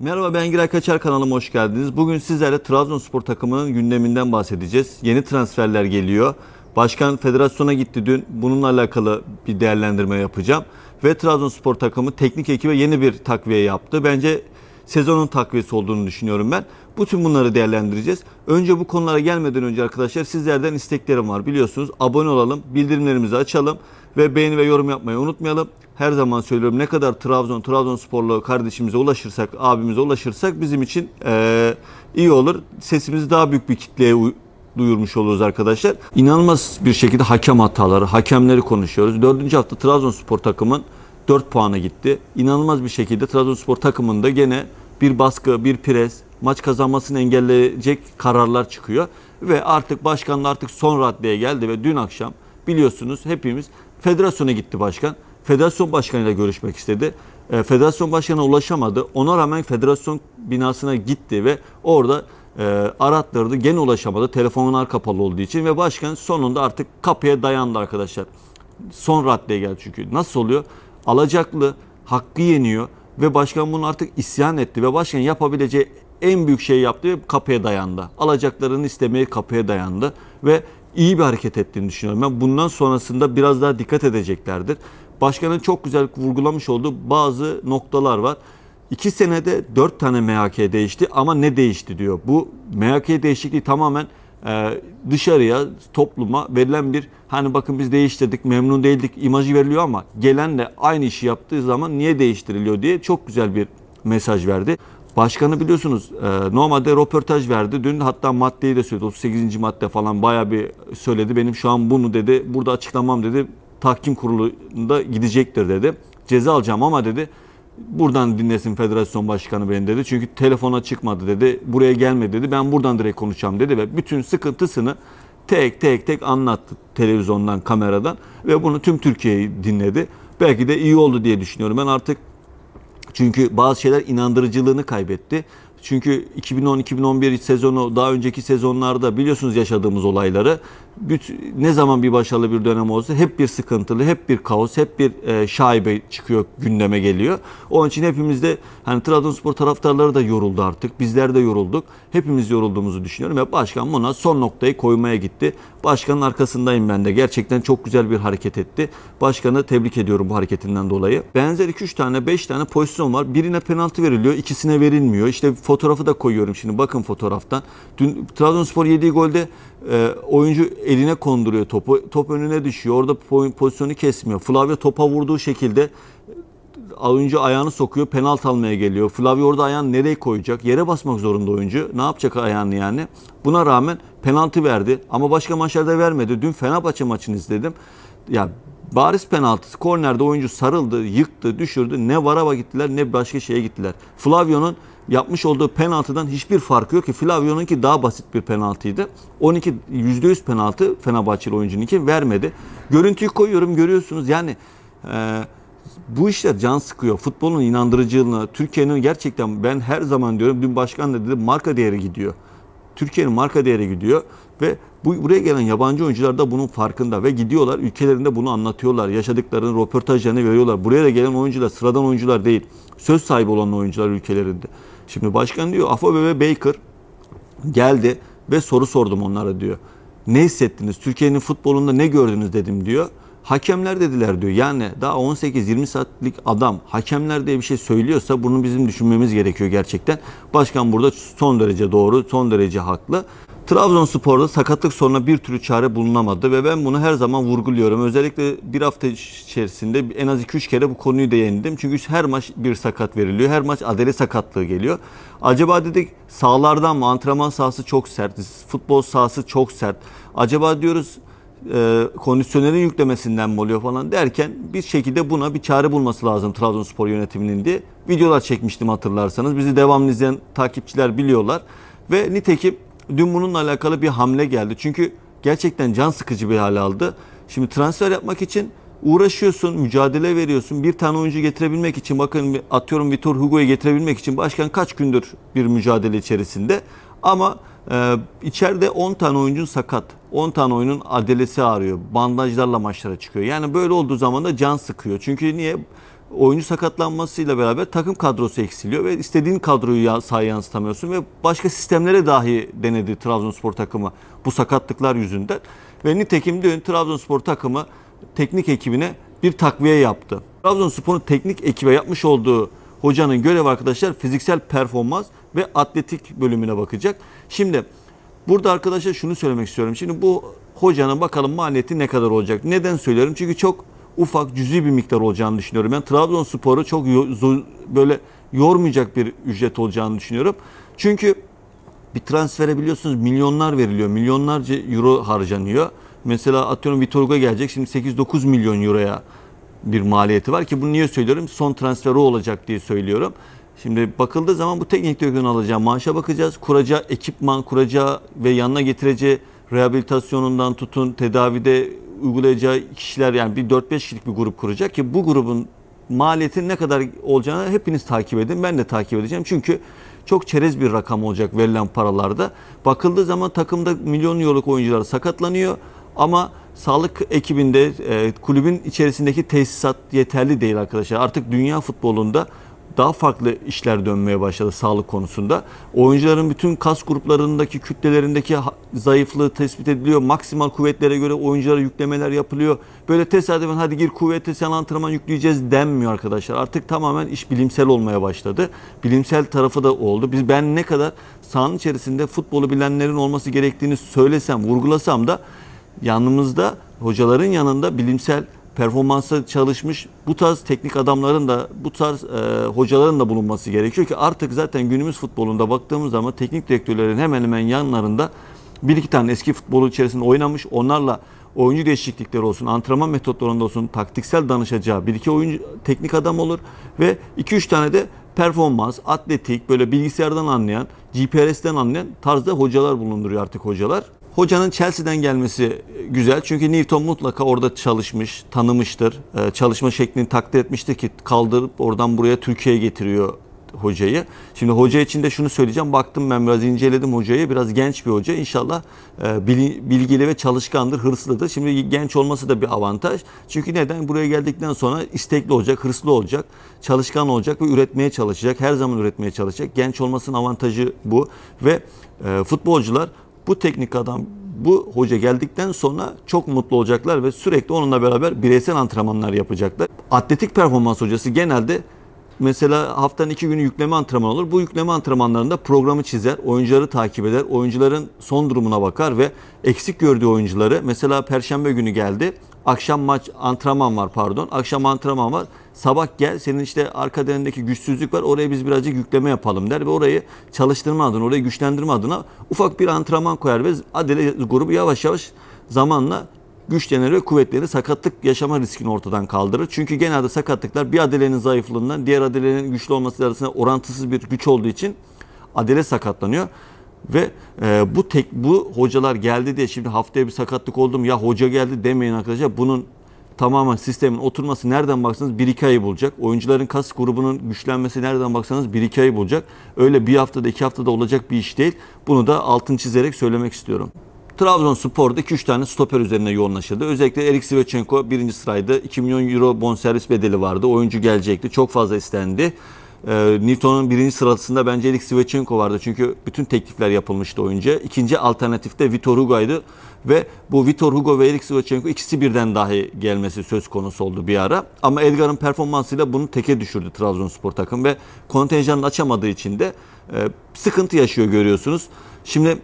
Merhaba ben Giray Kaçar kanalıma hoş geldiniz. Bugün sizlerle Trabzonspor takımının gündeminden bahsedeceğiz. Yeni transferler geliyor. Başkan federasyona gitti dün. Bununla alakalı bir değerlendirme yapacağım. Ve Trabzonspor takımı teknik ekibe yeni bir takviye yaptı. Bence sezonun takviyesi olduğunu düşünüyorum ben. Bütün bunları değerlendireceğiz. Önce bu konulara gelmeden önce arkadaşlar sizlerden isteklerim var. Biliyorsunuz abone olalım, bildirimlerimizi açalım ve beğeni ve yorum yapmayı unutmayalım. Her zaman söylüyorum ne kadar Trabzon, Trabzonsporlu kardeşimize ulaşırsak, abimize ulaşırsak bizim için e, iyi olur. Sesimizi daha büyük bir kitleye duyurmuş oluruz arkadaşlar. İnanılmaz bir şekilde hakem hataları, hakemleri konuşuyoruz. Dördüncü hafta Trabzonspor takımın 4 puanı gitti. İnanılmaz bir şekilde Trabzonspor takımında gene bir baskı, bir pres, maç kazanmasını engelleyecek kararlar çıkıyor. Ve artık başkanla artık son raddeye geldi ve dün akşam biliyorsunuz hepimiz Federasyona gitti başkan. Federasyon başkanıyla görüşmek istedi. E, federasyon başkanına ulaşamadı. Ona rağmen federasyon binasına gitti ve orada e, arattırdı. Gene ulaşamadı. Telefonlar kapalı olduğu için ve başkan sonunda artık kapıya dayandı arkadaşlar. Son raddeye geldi çünkü. Nasıl oluyor? Alacaklı hakkı yeniyor ve başkan bunu artık isyan etti ve başkan yapabileceği en büyük şeyi yaptı ve kapıya dayandı. Alacaklarını istemeyi kapıya dayandı ve iyi bir hareket ettiğini düşünüyorum. Ben bundan sonrasında biraz daha dikkat edeceklerdir. Başkanın çok güzel vurgulamış olduğu bazı noktalar var. İki senede dört tane MHK değişti ama ne değişti diyor. Bu MHK değişikliği tamamen e, dışarıya, topluma verilen bir hani bakın biz değiştirdik, memnun değildik imajı veriliyor ama gelenle aynı işi yaptığı zaman niye değiştiriliyor diye çok güzel bir mesaj verdi. Başkanı biliyorsunuz e, normalde röportaj verdi. Dün hatta maddeyi de söyledi. 38. madde falan baya bir söyledi. Benim şu an bunu dedi. Burada açıklamam dedi. Tahkim kurulunda gidecektir dedi. Ceza alacağım ama dedi. Buradan dinlesin federasyon başkanı beni dedi. Çünkü telefona çıkmadı dedi. Buraya gelmedi dedi. Ben buradan direkt konuşacağım dedi ve bütün sıkıntısını tek tek tek anlattı televizyondan, kameradan ve bunu tüm Türkiye'yi dinledi. Belki de iyi oldu diye düşünüyorum. Ben artık çünkü bazı şeyler inandırıcılığını kaybetti. Çünkü 2010-2011 sezonu daha önceki sezonlarda biliyorsunuz yaşadığımız olayları ne zaman bir başarılı bir dönem olsa hep bir sıkıntılı, hep bir kaos, hep bir e, şaibe çıkıyor, gündeme geliyor. Onun için hepimiz de hani Trabzonspor taraftarları da yoruldu artık. Bizler de yorulduk. Hepimiz yorulduğumuzu düşünüyorum ve başkan buna son noktayı koymaya gitti. Başkanın arkasındayım ben de. Gerçekten çok güzel bir hareket etti. Başkanı tebrik ediyorum bu hareketinden dolayı. Benzer 2-3 tane, 5 tane pozisyon var. Birine penaltı veriliyor, ikisine verilmiyor. İşte fotoğrafı da koyuyorum şimdi. Bakın fotoğraftan. Dün Trabzonspor yediği golde e, oyuncu eline konduruyor topu. Top önüne düşüyor. Orada pozisyonu kesmiyor. Flavio topa vurduğu şekilde oyuncu ayağını sokuyor. Penaltı almaya geliyor. Flavio orada ayağını nereye koyacak? Yere basmak zorunda oyuncu. Ne yapacak ayağını yani? Buna rağmen penaltı verdi. Ama başka maçlarda vermedi. Dün Fenerbahçe maçını izledim. Ya bariz penaltısı. Kornerde oyuncu sarıldı, yıktı, düşürdü. Ne Varaba gittiler ne başka şeye gittiler. Flavio'nun yapmış olduğu penaltıdan hiçbir farkı yok ki. Flavio'nun ki daha basit bir penaltıydı. 12 %100 penaltı Fenerbahçeli oyuncunun oyuncununki vermedi. Görüntüyü koyuyorum görüyorsunuz yani e, bu işler can sıkıyor. Futbolun inandırıcılığına, Türkiye'nin gerçekten ben her zaman diyorum dün başkan da dedi marka değeri gidiyor. Türkiye'nin marka değeri gidiyor ve bu buraya gelen yabancı oyuncular da bunun farkında ve gidiyorlar ülkelerinde bunu anlatıyorlar. Yaşadıklarını, röportajlarını veriyorlar. Buraya da gelen oyuncular sıradan oyuncular değil. Söz sahibi olan oyuncular ülkelerinde. Şimdi başkan diyor Afobe ve Baker geldi ve soru sordum onlara diyor. Ne hissettiniz? Türkiye'nin futbolunda ne gördünüz dedim diyor. Hakemler dediler diyor. Yani daha 18-20 saatlik adam hakemler diye bir şey söylüyorsa bunu bizim düşünmemiz gerekiyor gerçekten. Başkan burada son derece doğru, son derece haklı. Trabzonspor'da sakatlık sonra bir türlü çare bulunamadı ve ben bunu her zaman vurguluyorum. Özellikle bir hafta içerisinde en az 2-3 kere bu konuyu değindim. Çünkü her maç bir sakat veriliyor. Her maç adele sakatlığı geliyor. Acaba dedik sahalardan mı? Antrenman sahası çok sert. Futbol sahası çok sert. Acaba diyoruz e, kondisyonerin yüklemesinden mi oluyor falan derken bir şekilde buna bir çare bulması lazım Trabzonspor yönetiminin diye videolar çekmiştim hatırlarsanız. Bizi devamlı izleyen takipçiler biliyorlar ve nitekim dün bununla alakalı bir hamle geldi. Çünkü gerçekten can sıkıcı bir hal aldı. Şimdi transfer yapmak için uğraşıyorsun, mücadele veriyorsun. Bir tane oyuncu getirebilmek için bakın atıyorum Vitor Hugo'yu getirebilmek için başkan kaç gündür bir mücadele içerisinde. Ama e, içeride 10 tane oyuncun sakat. 10 tane oyunun adelesi ağrıyor. Bandajlarla maçlara çıkıyor. Yani böyle olduğu zaman da can sıkıyor. Çünkü niye? Oyuncu sakatlanmasıyla beraber takım kadrosu eksiliyor ve istediğin kadroyu ya, sahaya yansıtamıyorsun ve başka sistemlere dahi denedi Trabzonspor takımı bu sakatlıklar yüzünden. Ve nitekim dün Trabzonspor takımı teknik ekibine bir takviye yaptı. Trabzonspor'un teknik ekibe yapmış olduğu hocanın görev arkadaşlar fiziksel performans ve atletik bölümüne bakacak. Şimdi Burada arkadaşlar şunu söylemek istiyorum. Şimdi bu hocanın bakalım maliyeti ne kadar olacak? Neden söylüyorum? Çünkü çok ufak cüzi bir miktar olacağını düşünüyorum. Ben yani Trabzonspor'u çok böyle yormayacak bir ücret olacağını düşünüyorum. Çünkü bir transfere biliyorsunuz milyonlar veriliyor. Milyonlarca euro harcanıyor. Mesela atıyorum Vitor Hugo gelecek. Şimdi 8-9 milyon euroya bir maliyeti var ki bunu niye söylüyorum? Son transferi olacak diye söylüyorum. Şimdi bakıldığı zaman bu teknik direktörün alacağı maaşa bakacağız. Kuracağı ekipman, kuracağı ve yanına getireceği rehabilitasyonundan tutun, tedavide uygulayacağı kişiler yani bir 4-5 kişilik bir grup kuracak ki bu grubun maliyetin ne kadar olacağını hepiniz takip edin. Ben de takip edeceğim. Çünkü çok çerez bir rakam olacak verilen paralarda. Bakıldığı zaman takımda milyon euroluk oyuncular sakatlanıyor ama sağlık ekibinde e, kulübün içerisindeki tesisat yeterli değil arkadaşlar. Artık dünya futbolunda daha farklı işler dönmeye başladı sağlık konusunda. Oyuncuların bütün kas gruplarındaki kütlelerindeki zayıflığı tespit ediliyor. Maksimal kuvvetlere göre oyunculara yüklemeler yapılıyor. Böyle tesadüfen hadi gir kuvvete sen antrenman yükleyeceğiz denmiyor arkadaşlar. Artık tamamen iş bilimsel olmaya başladı. Bilimsel tarafı da oldu. Biz ben ne kadar sahanın içerisinde futbolu bilenlerin olması gerektiğini söylesem, vurgulasam da yanımızda hocaların yanında bilimsel performansa çalışmış bu tarz teknik adamların da bu tarz e, hocaların da bulunması gerekiyor ki artık zaten günümüz futbolunda baktığımız zaman teknik direktörlerin hemen hemen yanlarında bir iki tane eski futbolu içerisinde oynamış onlarla oyuncu değişiklikleri olsun, antrenman metotlarında olsun, taktiksel danışacağı bir iki oyuncu teknik adam olur ve iki üç tane de performans, atletik, böyle bilgisayardan anlayan, GPS'ten anlayan tarzda hocalar bulunduruyor artık hocalar. Hocanın Chelsea'den gelmesi e, güzel. Çünkü Newton mutlaka orada çalışmış, tanımıştır. E, çalışma şeklini takdir etmiştir ki kaldırıp oradan buraya Türkiye'ye getiriyor hocayı. Şimdi hoca için de şunu söyleyeceğim. Baktım ben biraz inceledim hocayı. Biraz genç bir hoca. İnşallah e, bilgili ve çalışkandır, hırslıdır. Şimdi genç olması da bir avantaj. Çünkü neden? Buraya geldikten sonra istekli olacak, hırslı olacak, çalışkan olacak ve üretmeye çalışacak. Her zaman üretmeye çalışacak. Genç olmasının avantajı bu. Ve futbolcular bu teknik adam, bu hoca geldikten sonra çok mutlu olacaklar ve sürekli onunla beraber bireysel antrenmanlar yapacaklar. Atletik performans hocası genelde mesela haftanın iki günü yükleme antrenmanı olur. Bu yükleme antrenmanlarında programı çizer, oyuncuları takip eder, oyuncuların son durumuna bakar ve eksik gördüğü oyuncuları mesela perşembe günü geldi. Akşam maç antrenman var pardon. Akşam antrenman var sabah gel senin işte arka derindeki güçsüzlük var oraya biz birazcık yükleme yapalım der ve orayı çalıştırma adına orayı güçlendirme adına ufak bir antrenman koyar ve adele grubu yavaş yavaş zamanla güçlenir ve kuvvetleri sakatlık yaşama riskini ortadan kaldırır. Çünkü genelde sakatlıklar bir adelenin zayıflığından diğer adelenin güçlü olması arasında orantısız bir güç olduğu için adele sakatlanıyor. Ve e, bu tek bu hocalar geldi diye şimdi haftaya bir sakatlık oldum ya hoca geldi demeyin arkadaşlar. Bunun tamamen sistemin oturması nereden baksanız 1-2 ayı bulacak. Oyuncuların kas grubunun güçlenmesi nereden baksanız 1-2 ayı bulacak. Öyle bir haftada 2 haftada olacak bir iş değil. Bunu da altın çizerek söylemek istiyorum. Trabzonspor'da 2-3 tane stoper üzerine yoğunlaşıldı. Özellikle Erik Sivechenko birinci sıraydı. 2 milyon euro bonservis bedeli vardı. Oyuncu gelecekti. Çok fazla istendi. E, Newton'un birinci sırasında bence Elik Svechenko vardı. Çünkü bütün teklifler yapılmıştı oyuncu. İkinci alternatifte Vitor Hugo'ydu. Ve bu Vitor Hugo ve Elik Svechenko ikisi birden dahi gelmesi söz konusu oldu bir ara. Ama Edgar'ın performansıyla bunu teke düşürdü Trabzonspor takım ve kontenjanını açamadığı için de e, sıkıntı yaşıyor görüyorsunuz. Şimdi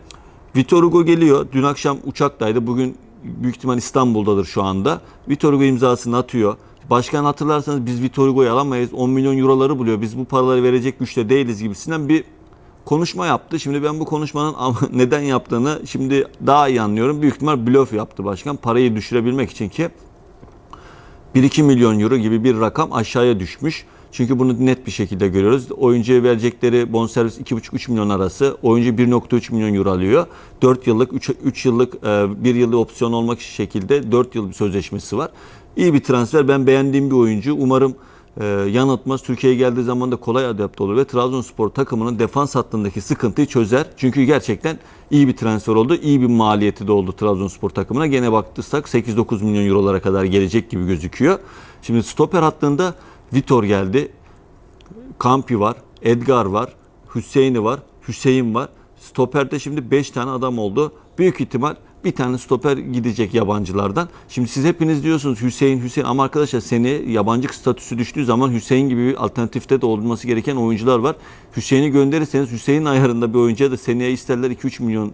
Vitor Hugo geliyor. Dün akşam uçaktaydı. Bugün büyük ihtimal İstanbul'dadır şu anda. Vitor Hugo imzasını atıyor. Başkan hatırlarsanız biz Vitor Hugo'yu alamayız. 10 milyon euroları buluyor. Biz bu paraları verecek güçte değiliz gibisinden bir konuşma yaptı. Şimdi ben bu konuşmanın neden yaptığını şimdi daha iyi anlıyorum. Büyük ihtimal blöf yaptı başkan. Parayı düşürebilmek için ki 1-2 milyon euro gibi bir rakam aşağıya düşmüş. Çünkü bunu net bir şekilde görüyoruz. Oyuncuya verecekleri bonservis 2,5-3 milyon arası. Oyuncu 1,3 milyon euro alıyor. 4 yıllık, 3, 3 yıllık, 1 e, yıllık opsiyon olmak şekilde 4 yıllık bir sözleşmesi var. İyi bir transfer. Ben beğendiğim bir oyuncu. Umarım e, yanıltmaz. Türkiye'ye geldiği zaman da kolay adapte olur ve Trabzonspor takımının defans hattındaki sıkıntıyı çözer. Çünkü gerçekten iyi bir transfer oldu. İyi bir maliyeti de oldu Trabzonspor takımına. Gene baktıysak 8-9 milyon eurolara kadar gelecek gibi gözüküyor. Şimdi stoper hattında Vitor geldi. Kampi var. Edgar var. Hüseyin'i var. Hüseyin var. Stoperde şimdi 5 tane adam oldu. Büyük ihtimal bir tane stoper gidecek yabancılardan. Şimdi siz hepiniz diyorsunuz Hüseyin Hüseyin ama arkadaşlar seni yabancı statüsü düştüğü zaman Hüseyin gibi bir alternatifte de olması gereken oyuncular var. Hüseyin'i gönderirseniz Hüseyin ayarında bir oyuncuya da seneye isterler 2-3 milyon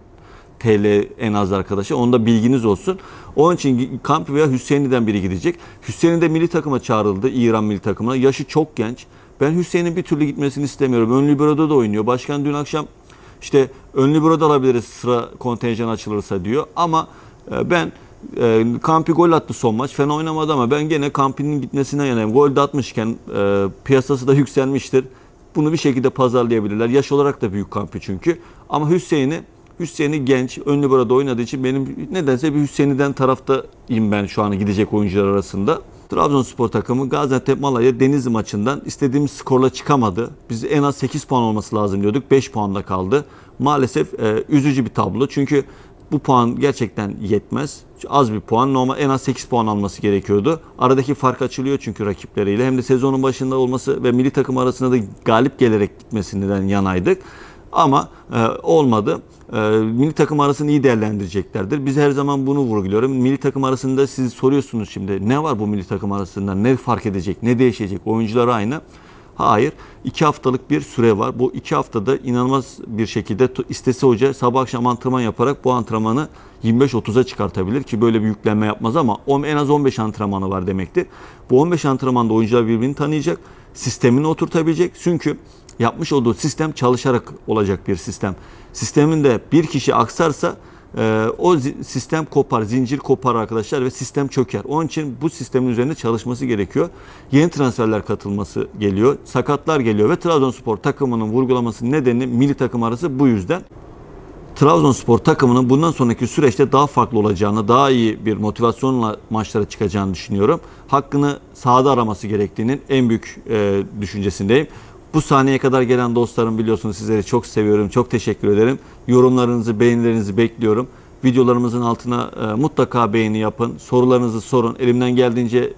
TL en az arkadaşa. Onda bilginiz olsun. Onun için Kamp veya Hüseyin'den biri gidecek. Hüseyin de milli takıma çağrıldı. İran milli takımına. Yaşı çok genç. Ben Hüseyin'in bir türlü gitmesini istemiyorum. Ön libero'da da oynuyor. Başkan dün akşam işte önlü burada alabiliriz sıra kontenjan açılırsa diyor. Ama e, ben e, Kampi gol attı son maç. Fena oynamadı ama ben gene Kampi'nin gitmesine yanayım. Gol de atmışken e, piyasası da yükselmiştir. Bunu bir şekilde pazarlayabilirler. Yaş olarak da büyük Kampi çünkü. Ama Hüseyin'i Hüseyin'i genç, önlü burada oynadığı için benim nedense bir Hüseyin'den taraftayım ben şu an gidecek oyuncular arasında. Trabzonspor takımı Gaziantep Malatya Denizli maçından istediğimiz skorla çıkamadı. Biz en az 8 puan olması lazım diyorduk. 5 puanla kaldı. Maalesef e, üzücü bir tablo. Çünkü bu puan gerçekten yetmez. Az bir puan. Normal en az 8 puan alması gerekiyordu. Aradaki fark açılıyor çünkü rakipleriyle. Hem de sezonun başında olması ve milli takım arasında da galip gelerek gitmesinden yanaydık. Ama e, olmadı. E, milli takım arasını iyi değerlendireceklerdir. Biz her zaman bunu vurguluyorum. Milli takım arasında siz soruyorsunuz şimdi ne var bu milli takım arasında? Ne fark edecek? Ne değişecek? Oyuncular aynı. Hayır. iki haftalık bir süre var. Bu iki haftada inanılmaz bir şekilde istese hoca sabah akşam antrenman yaparak bu antrenmanı 25-30'a çıkartabilir ki böyle bir yüklenme yapmaz ama en az 15 antrenmanı var demektir. Bu 15 antrenmanda oyuncular birbirini tanıyacak, sistemini oturtabilecek. Çünkü yapmış olduğu sistem çalışarak olacak bir sistem. Sisteminde bir kişi aksarsa e, o sistem kopar, zincir kopar arkadaşlar ve sistem çöker. Onun için bu sistemin üzerinde çalışması gerekiyor. Yeni transferler katılması geliyor, sakatlar geliyor ve Trabzonspor takımının vurgulaması nedeni milli takım arası bu yüzden. Trabzonspor takımının bundan sonraki süreçte daha farklı olacağını, daha iyi bir motivasyonla maçlara çıkacağını düşünüyorum. Hakkını sahada araması gerektiğinin en büyük e, düşüncesindeyim. Bu sahneye kadar gelen dostlarım biliyorsunuz sizleri çok seviyorum. Çok teşekkür ederim. Yorumlarınızı, beğenilerinizi bekliyorum. Videolarımızın altına e, mutlaka beğeni yapın. Sorularınızı sorun. Elimden geldiğince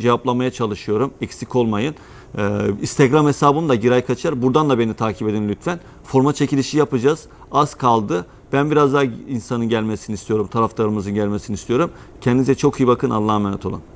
cevaplamaya çalışıyorum. Eksik olmayın. E, Instagram hesabım da Giray Kaçar. Buradan da beni takip edin lütfen. Forma çekilişi yapacağız. Az kaldı. Ben biraz daha insanın gelmesini istiyorum. Taraftarımızın gelmesini istiyorum. Kendinize çok iyi bakın. Allah'a emanet olun.